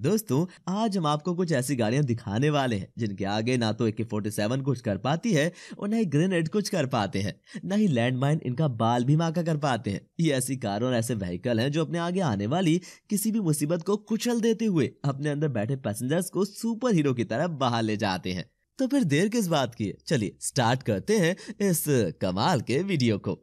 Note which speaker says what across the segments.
Speaker 1: दोस्तों आज हम आपको कुछ ऐसी गाड़ियां दिखाने वाले हैं जिनके आगे ना तो एके फोर्टी सेवन कुछ कर पाती है और न ही ग्रेनेड कुछ कर पाते हैं ना ही लैंडमाइन इनका बाल भी माका कर पाते हैं ये ऐसी कारों और ऐसे व्हीकल हैं जो अपने आगे आने वाली किसी भी मुसीबत को कुचल देते हुए अपने अंदर बैठे पैसेंजर्स को सुपर हीरो की तरह बाहर ले जाते हैं तो फिर देर किस बात की चलिए स्टार्ट करते हैं इस कमाल के वीडियो को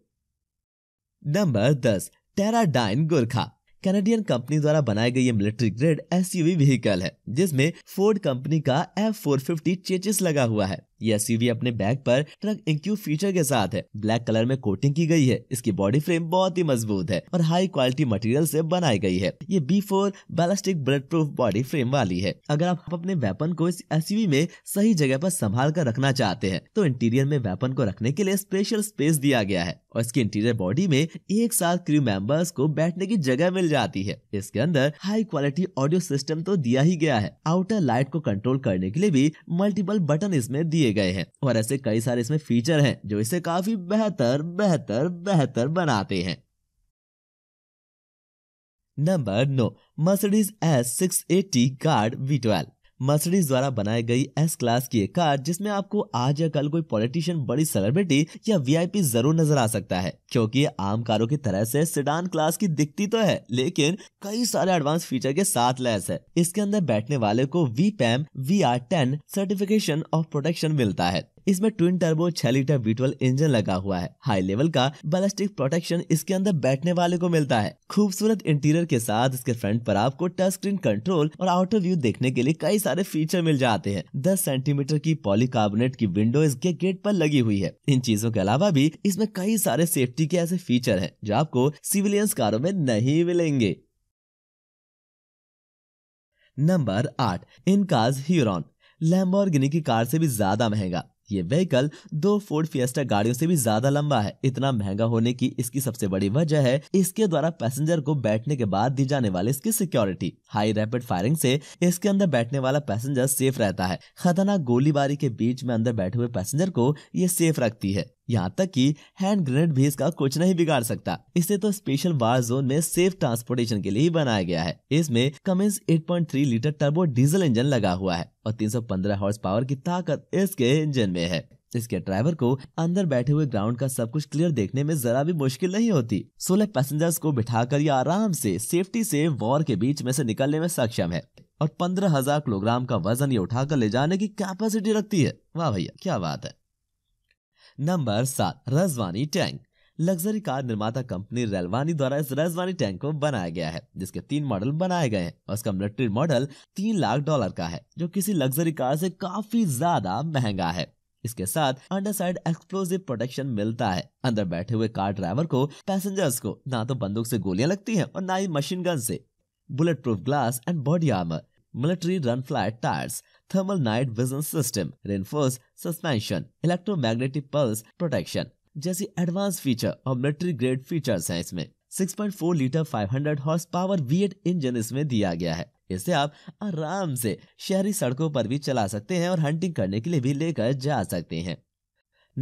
Speaker 1: नंबर दस टेराडाइन गोरखा कैनेडियन कंपनी द्वारा बनाई गई ये मिलिट्री ग्रेड एसयूवी व्हीकल है जिसमें फोर्ड कंपनी का एफ फोर फिफ्टी चेचिस लगा हुआ है ये एसयूवी अपने बैक पर ट्रक इंक्यू फीचर के साथ है ब्लैक कलर में कोटिंग की गई है इसकी बॉडी फ्रेम बहुत ही मजबूत है और हाई क्वालिटी मटेरियल से बनाई गई है ये B four ballistic bulletproof body frame वाली है अगर आप अपने वेपन को इस एस में सही जगह पर संभाल कर रखना चाहते हैं तो इंटीरियर में वेपन को रखने के लिए स्पेशल स्पेस दिया गया है और इसके इंटीरियर बॉडी में एक साथ क्रू मेंबर्स को बैठने की जगह मिल जाती है इसके अंदर हाई क्वालिटी ऑडियो सिस्टम तो दिया ही गया है आउटर लाइट को कंट्रोल करने के लिए भी मल्टीपल बटन इसमें दिए दिए गए हैं और ऐसे कई सारे इसमें फीचर हैं जो इसे काफी बेहतर बेहतर बेहतर बनाते हैं number no Mercedes S six eighty guard V twelve Mercedes द्वारा बनाई गई एस क्लास की एक कार जिसमें आपको आज या कल कोई पॉलिटिशियन बड़ी सेलिब्रिटी या वीआईपी जरूर नजर आ सकता है क्योंकि आम कारों की तरह से सिडान क्लास की दिखती तो है लेकिन कई सारे एडवांस फीचर के साथ लैस है इसके अंदर बैठने वाले को V PAM V R ten certification of protection मिलता है इसमें ट्विन टर्बो छह लीटर बीटवल इंजन लगा हुआ है हाई लेवल का बैलिस्टिक प्रोटेक्शन इसके अंदर बैठने वाले को मिलता है खूबसूरत इंटीरियर के साथ इसके फ्रंट पर आपको टच स्क्रीन कंट्रोल और आउटर व्यू देखने के लिए कई सारे फीचर मिल जाते हैं दस सेंटीमीटर की पॉलीकार्बोनेट की विंडो इसके गेट पर लगी हुई है इन चीजों के अलावा भी इसमें कई सारे सेफ्टी के ऐसे फीचर है जो आपको सिविलियंस कारों में नहीं मिलेंगे नंबर आठ इनकाज कार्स लैम्बोर्गिनी की कार से भी ज्यादा महंगा ये व्हीकल दो फोर्ड फिएस्टा गाड़ियों से भी ज्यादा लंबा है इतना महंगा होने की इसकी सबसे बड़ी वजह है इसके द्वारा पैसेंजर को बैठने के बाद दी जाने वाली इसकी सिक्योरिटी हाई रैपिड फायरिंग से इसके अंदर बैठने वाला पैसेंजर सेफ रहता है खतरनाक गोलीबारी के बीच में अंदर बैठे हुए पैसेंजर को ये सेफ रखती है यहाँ तक कि हैंड ग्रेनेड भी इसका कुछ नहीं बिगाड़ सकता इसे तो स्पेशल वार जोन में सेफ ट्रांसपोर्टेशन के लिए ही बनाया गया है इसमें Cummins 8.3 litre turbo diesel engine लगा हुआ है और 315 हॉर्स पावर की ताकत इसके इंजन में है इसके ड्राइवर को अंदर बैठे हुए ग्राउंड का सब कुछ क्लियर देखने में जरा भी मुश्किल नहीं होती सोलह पैसेंजर्स को बिठाकर ये आराम से सेफ्टी से वॉर के बीच में से निकलने में सक्षम है और पंद्रह हजार किलोग्राम का वजन ये उठाकर ले जाने की कैपेसिटी रखती है वाह भैया क्या बात है नंबर सात रजवानी टैंक लग्जरी कार निर्माता कंपनी रेलवानी द्वारा इस रजवानी टैंक को बनाया गया है जिसके तीन मॉडल बनाए गए हैं और इसका मिलिट्री मॉडल तीन लाख डॉलर का है जो किसी लग्जरी कार से काफी ज्यादा महंगा है इसके साथ अंडर साइड एक्सप्लोजिव प्रोटेक्शन मिलता है अंदर बैठे हुए कार ड्राइवर को पैसेंजर्स को ना तो बंदूक से गोलियां लगती हैं और ना ही मशीन गन से bulletproof glass and body armour military run flat tyres thermal night vision system, reinforced suspension, electromagnetic pulse protection जैसी एडवांस फीचर और मिलिट्री ग्रेड फीचर्स हैं इसमें 6.4 litre 500 horse power V8 engine इसमें दिया गया है इसे आप आराम से शहरी सड़कों पर भी चला सकते हैं और हंटिंग करने के लिए भी लेकर जा सकते हैं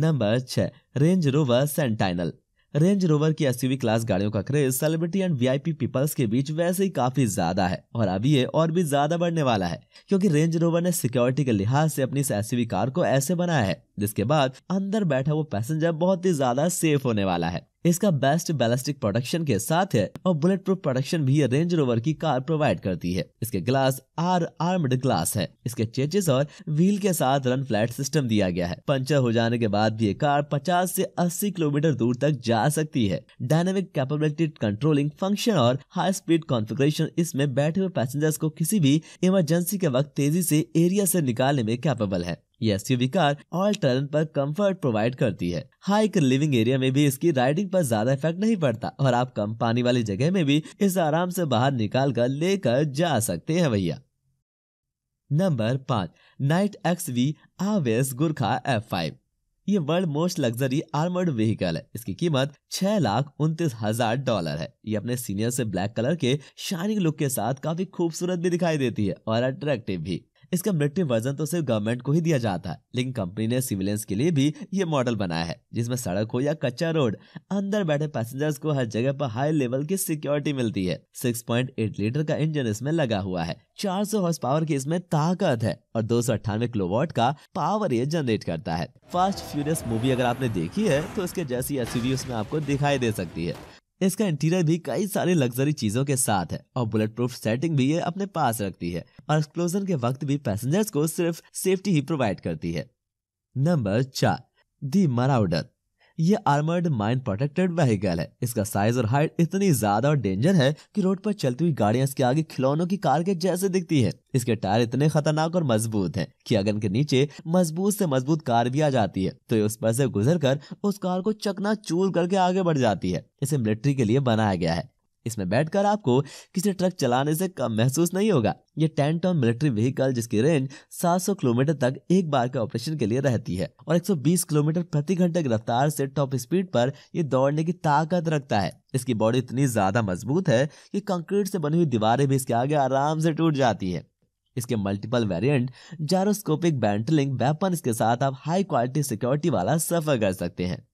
Speaker 1: नंबर छह Range Rover Sentinel Range Rover की एसयूवी क्लास गाड़ियों का craze celebrity and VIP peoples के बीच वैसे ही काफी ज्यादा है और अभी ये और भी ज्यादा बढ़ने वाला है क्योंकि रेंज रोवर ने सिक्योरिटी के लिहाज से अपनी इस एसयूवी कार को ऐसे बनाया है जिसके बाद अंदर बैठा वो पैसेंजर बहुत ही ज्यादा सेफ होने वाला है इसका बेस्ट बैलिस्टिक प्रोटेक्शन के साथ है और बुलेट प्रूफ प्रोटेक्शन भी रेंज रोवर की कार प्रोवाइड करती है इसके ग्लास आर आर्म्ड ग्लास है इसके चेचेस और व्हील के साथ रन फ्लैट सिस्टम दिया गया है पंचर हो जाने के बाद भी ये कार 50 से 80 किलोमीटर दूर तक जा सकती है डायनेमिक कैपेबिलिटी कंट्रोलिंग फंक्शन और हाई स्पीड कॉन्फिग्रेशन इसमें बैठे हुए पैसेंजर्स को किसी भी इमरजेंसी के वक्त तेजी से एरिया से निकालने में कैपेबल है ये एसयूवी कार ऑल टर्न पर कंफर्ट प्रोवाइड करती है हाइक लिविंग एरिया में भी इसकी राइडिंग पर ज्यादा इफेक्ट नहीं पड़ता और आप कम पानी वाली जगह में भी इसे आराम से बाहर निकाल कर लेकर जा सकते हैं भैया नंबर पाँच नाइट एक्स वी आवेस गुरखा एफ फाइव ये world most luxury armoured vehicle है इसकी कीमत छह लाख उन्तीस हजार डॉलर है ये अपने सीनियर से ब्लैक कलर के शाइनिंग लुक के साथ काफी खूबसूरत भी दिखाई देती है और अट्रैक्टिव भी इसका मृत्यु वर्जन तो सिर्फ गवर्नमेंट को ही दिया जाता है लेकिन कंपनी ने सिविलियंस के लिए भी ये मॉडल बनाया है जिसमें सड़क हो या कच्चा रोड अंदर बैठे पैसेंजर्स को हर जगह पर हाई लेवल की सिक्योरिटी मिलती है 6.8 लीटर का इंजन इसमें लगा हुआ है 400 हॉर्स पावर की इसमें ताकत है और दो सौ अट्ठानवे किलोवाट का पावर ये जनरेट करता है फास्ट फ्यूरियस मूवी अगर आपने देखी है तो इसके जैसी एस उसमें आपको दिखाई दे सकती है इसका इंटीरियर भी कई सारी लग्जरी चीजों के साथ है और बुलेट प्रूफ सेटिंग भी ये अपने पास रखती है और एक्सप्लोजन के वक्त भी पैसेंजर्स को सिर्फ सेफ्टी ही प्रोवाइड करती है नंबर चार दी मराउडर ये आर्मर्ड माइन प्रोटेक्टेड व्हीकल है इसका साइज और हाइट इतनी ज्यादा और डेंजर है कि रोड पर चलती हुई गाड़ियां इसके आगे खिलौनों की कार के जैसे दिखती है इसके टायर इतने खतरनाक और मजबूत हैं कि अगर इनके नीचे मजबूत से मजबूत कार भी आ जाती है तो उस पर से गुजर कर उस कार को चकना चूर करके आगे बढ़ जाती है इसे मिलिट्री के लिए बनाया गया है इसमें बैठकर आपको किसी ट्रक चलाने से कम महसूस नहीं होगा ये टेन टन मिलिट्री व्हीकल जिसकी रेंज 700 किलोमीटर तक एक बार के ऑपरेशन के लिए रहती है और 120 किलोमीटर प्रति घंटे की रफ्तार से टॉप स्पीड पर यह दौड़ने की ताकत रखता है इसकी बॉडी इतनी ज्यादा मजबूत है कि कंक्रीट से बनी हुई दीवारें भी इसके आगे आराम से टूट जाती है इसके मल्टीपल वेरिएंट जारोस्कोपिक बैंटलिंग वेपन के साथ आप हाई क्वालिटी सिक्योरिटी वाला सफर कर सकते हैं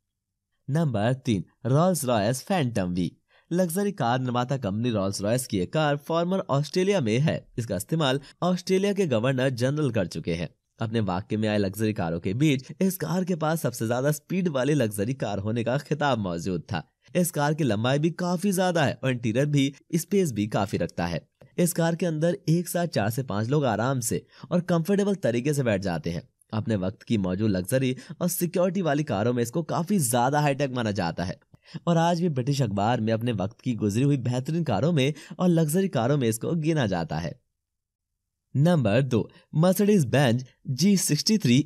Speaker 1: नंबर तीन Rolls Royce Phantom V luxury car निर्माता कंपनी रॉल्स रॉयस की एक कार फॉर्मर ऑस्ट्रेलिया में है इसका इस्तेमाल ऑस्ट्रेलिया के गवर्नर जनरल कर चुके हैं अपने वाक्य में आए लग्जरी कारों के बीच इस कार के पास सबसे ज्यादा स्पीड वाली लग्जरी कार होने का खिताब मौजूद था इस कार की लंबाई भी काफी ज्यादा है और इंटीरियर भी स्पेस भी काफी रखता है इस कार के अंदर एक साथ चार से पांच लोग आराम से और कंफर्टेबल तरीके से बैठ जाते हैं अपने वक्त की मौजूद लग्जरी और सिक्योरिटी वाली कारों में इसको काफी ज्यादा हाईटेक माना जाता है और आज भी ब्रिटिश अखबार में अपने वक्त की गुजरी हुई बेहतरीन कारों में और लग्जरी कारों में इसको गिना जाता है नंबर दो Mercedes Benz G sixty three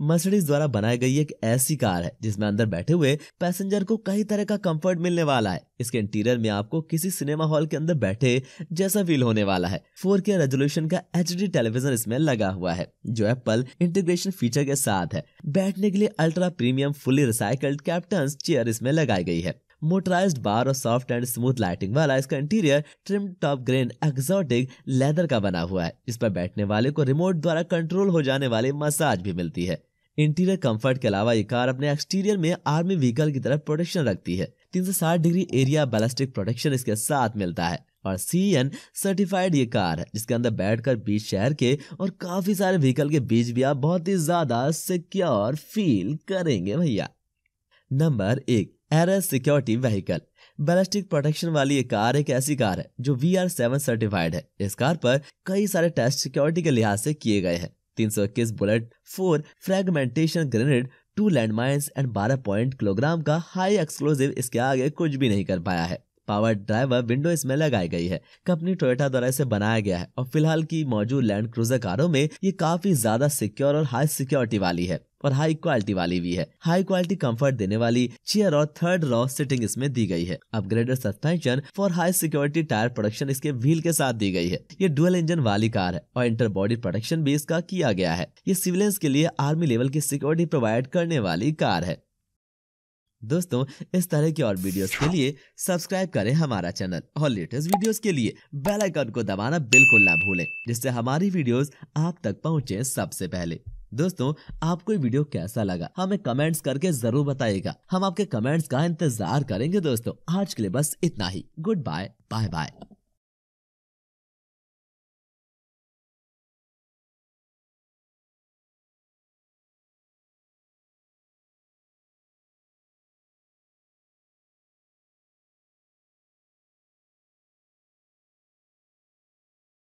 Speaker 1: Mercedes द्वारा बनाई गई एक ऐसी कार है जिसमें अंदर बैठे हुए पैसेंजर को कई तरह का कंफर्ट मिलने वाला है इसके इंटीरियर में आपको किसी सिनेमा हॉल के अंदर बैठे जैसा फील होने वाला है फोर के रेजोल्यूशन का एच टेलीविजन इसमें लगा हुआ है जो एप्पल इंटीग्रेशन फीचर के साथ है बैठने के लिए ultra premium fully recycled captain chair इसमें लगाई गई है मोटराइज बार और सॉफ्ट एंड स्मूथ लाइटिंग वाला इसका interior trim top grain exotic leather का बना हुआ है इस पर बैठने वाले को रिमोट द्वारा कंट्रोल हो जाने वाली मसाज भी मिलती है इंटीरियर कंफर्ट के अलावा ये कार अपने एक्सटीरियर में आर्मी व्हीकल की तरह प्रोटेक्शन रखती है तीन सौ साठ डिग्री एरिया बैलिस्टिक प्रोटेक्शन इसके साथ मिलता है और सी एन सर्टिफाइड ये कार है जिसके अंदर बैठकर बीच शहर के और काफी सारे व्हीकल के बीच भी आप बहुत ही ज्यादा सिक्योर फील करेंगे भैया नंबर एक Ares security vehicle ballistic protection वाली ये कार एक ऐसी कार है जो वी आर सेवन सर्टिफाइड है इस कार पर कई सारे टेस्ट सिक्योरिटी के लिहाज से किए गए हैं तीन सौ इक्कीस bullet four fragmentation grenade two land mines and बारह पॉइंट किलोग्राम का हाई एक्सक्लोजिव इसके आगे कुछ भी नहीं कर पाया है पावर ड्राइवर विंडो इसमें लगाई गई है कंपनी टोयोटा द्वारा इसे बनाया गया है और फिलहाल की मौजूद लैंड क्रूजर कारों में ये काफी ज्यादा सिक्योर और हाई सिक्योरिटी वाली है और हाई क्वालिटी वाली भी है हाई क्वालिटी कंफर्ट देने वाली चेयर और थर्ड रॉ सिटिंग इसमें दी गई है upgraded suspension for high security tyre production इसके व्हील के साथ दी गई है ये डुअल इंजन वाली कार है और इंटर बॉडी प्रोडक्शन भी इसका किया गया है ये सिविलियंस के लिए आर्मी लेवल की सिक्योरिटी प्रोवाइड करने वाली कार है दोस्तों इस तरह की और वीडियोस के लिए सब्सक्राइब करें हमारा चैनल और लेटेस्ट वीडियोस के लिए बेल आइकन को दबाना बिल्कुल ना भूलें जिससे हमारी वीडियोस आप तक पहुंचे सबसे पहले दोस्तों आपको ये वीडियो कैसा लगा हमें कमेंट्स करके जरूर बताइएगा हम आपके कमेंट्स का इंतजार करेंगे दोस्तों आज के लिए बस इतना ही गुड बाय बाय बाय